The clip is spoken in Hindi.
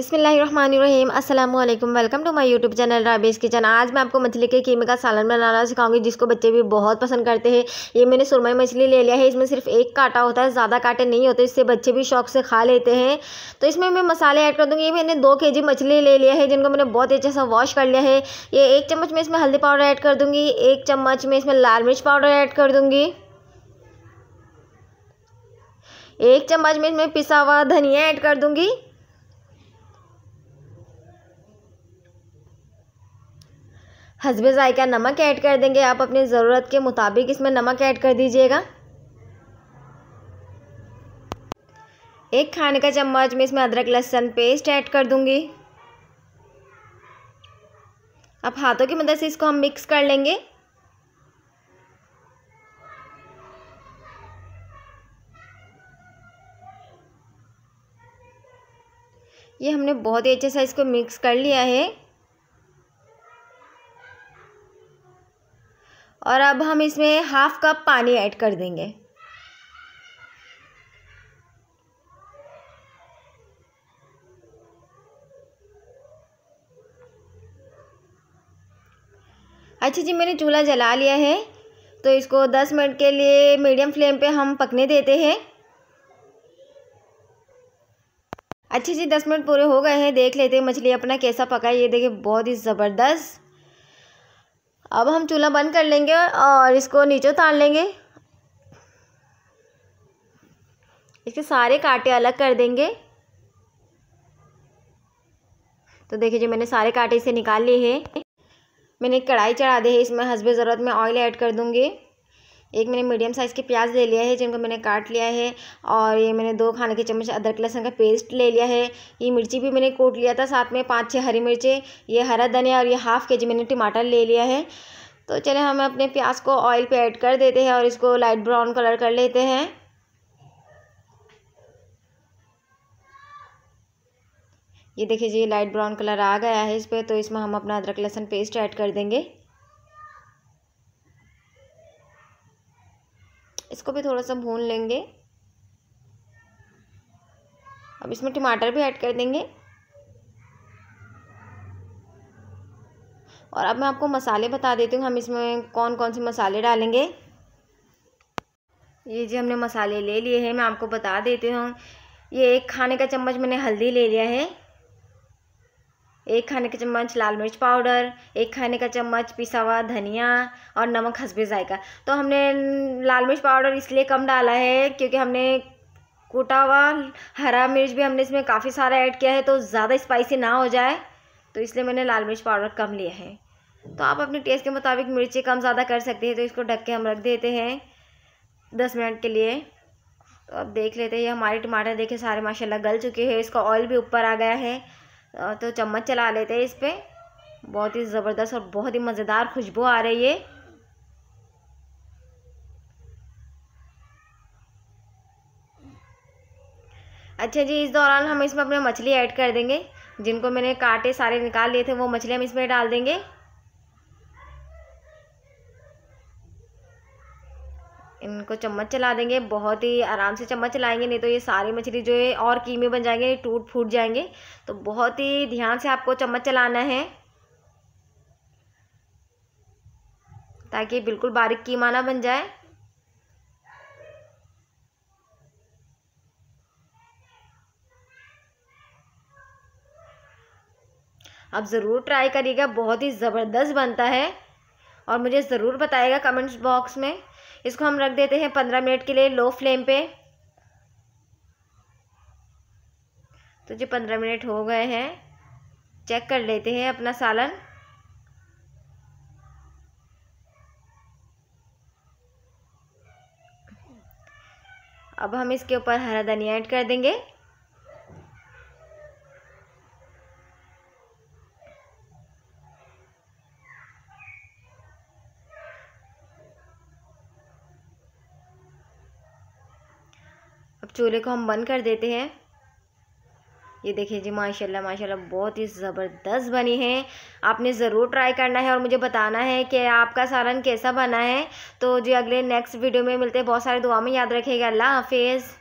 बिसमीम अल्लाम welcome to my YouTube channel Rabes kitchen आज मैं आपको मछली के कीमे का सालन बनाना सिखाऊंगी जिसको बच्चे भी बहुत पसंद करते हैं ये मैंने सुरमई मछली ले लिया है इसमें सिर्फ एक कांटा होता है ज़्यादा कांटे नहीं होते इससे बच्चे भी शौक से खा लेते हैं तो इसमें मैं मसाले ऐड कर दूँगी ये मैंने दो के मछली ले लिया है जिनको मैंने बहुत अच्छे से वॉश कर लिया है ये एक चम्मच में इसमें हल्दी पाउडर ऐड कर दूँगी एक चम्मच में इसमें लाल मिर्च पाउडर ऐड कर दूँगी एक चम्मच में इसमें पिसा हुआ धनिया ऐड कर दूँगी हसबे ज़ायका नमक ऐड कर देंगे आप अपनी ज़रूरत के मुताबिक इसमें नमक ऐड कर दीजिएगा एक खाने का चम्मच में इसमें अदरक लहसन पेस्ट ऐड कर दूंगी अब हाथों की मदद से इसको हम मिक्स कर लेंगे ये हमने बहुत ही अच्छे से इसको मिक्स कर लिया है और अब हम इसमें हाफ़ कप पानी ऐड कर देंगे अच्छा जी मैंने चूल्हा जला लिया है तो इसको दस मिनट के लिए मीडियम फ्लेम पे हम पकने देते हैं अच्छे जी दस मिनट पूरे हो गए हैं देख लेते हैं मछली अपना कैसा पका है ये देखिए बहुत ही ज़बरदस्त अब हम चूल्हा बंद कर लेंगे और इसको नीचे उतार लेंगे इसके सारे कांटे अलग कर देंगे तो देखिए जी मैंने सारे कांटे इसे निकाल लिए हैं मैंने कढ़ाई चढ़ा दी है इसमें हंसबे ज़रूरत में ऑयल ऐड कर दूँगी एक मैंने मीडियम साइज़ के प्याज ले लिया है जिनको मैंने काट लिया है और ये मैंने दो खाने के चम्मच अदरक लहसुन का पेस्ट ले लिया है ये मिर्ची भी मैंने कूट लिया था साथ में पाँच छः हरी मिर्चें ये हरा धनिया और ये हाफ़ के जी मैंने टमाटर ले लिया है तो चले हम अपने प्याज को ऑयल पे ऐड कर देते हैं और इसको लाइट ब्राउन कलर कर लेते हैं ये देखिए जी लाइट ब्राउन कलर आ गया है इस पर तो इसमें हम अपना अदरक लहसुन पेस्ट ऐड कर देंगे इसको भी थोड़ा सा भून लेंगे अब इसमें टमाटर भी ऐड कर देंगे और अब मैं आपको मसाले बता देती हूँ हम इसमें कौन कौन से मसाले डालेंगे ये जी हमने मसाले ले लिए हैं मैं आपको बता देती हूँ ये एक खाने का चम्मच मैंने हल्दी ले लिया है एक खाने का चम्मच लाल मिर्च पाउडर एक खाने का चम्मच पिसा हुआ धनिया और नमक हंसबे जायका तो हमने लाल मिर्च पाउडर इसलिए कम डाला है क्योंकि हमने कूटा हुआ हरा मिर्च भी हमने इसमें काफ़ी सारा ऐड किया है तो ज़्यादा स्पाइसी ना हो जाए तो इसलिए मैंने लाल मिर्च पाउडर कम लिया है तो आप अपने टेस्ट के मुताबिक मिर्ची कम ज़्यादा कर सकते हैं तो इसको ढक के हम रख देते हैं दस मिनट के लिए तो अब देख लेते हैं हमारे टमाटर देखे सारे माशाल्लाह गल चुके हैं इसका ऑयल भी ऊपर आ गया है तो चम्मच चला लेते हैं इस पर बहुत ही ज़बरदस्त और बहुत ही मज़ेदार खुशबू आ रही है अच्छा जी इस दौरान हम इसमें अपने मछली ऐड कर देंगे जिनको मैंने काटे सारे निकाल लिए थे वो मछली हम इसमें डाल देंगे इनको चम्मच चला देंगे बहुत ही आराम से चम्मच चलाएंगे नहीं तो ये सारी मछली जो है और कीमे बन जाएंगे टूट फूट जाएंगे तो बहुत ही ध्यान से आपको चम्मच चलाना है ताकि बिल्कुल बारीक कीमा ना बन जाए आप ज़रूर ट्राई करिएगा बहुत ही ज़बरदस्त बनता है और मुझे ज़रूर बताइएगा कमेंट्स बॉक्स में इसको हम रख देते हैं पंद्रह मिनट के लिए लो फ्लेम पे तो जी पंद्रह मिनट हो गए हैं चेक कर लेते हैं अपना सालन अब हम इसके ऊपर हरा धनिया ऐड कर देंगे चूल्हे को हम बंद कर देते हैं ये देखिए जी माशाल्लाह माशाल्लाह बहुत ही ज़बरदस्त बनी है आपने ज़रूर ट्राई करना है और मुझे बताना है कि आपका सालन कैसा बना है तो जी अगले नेक्स्ट वीडियो में मिलते हैं बहुत सारे दुआ में याद रखेगा अल्लाह हाफिज़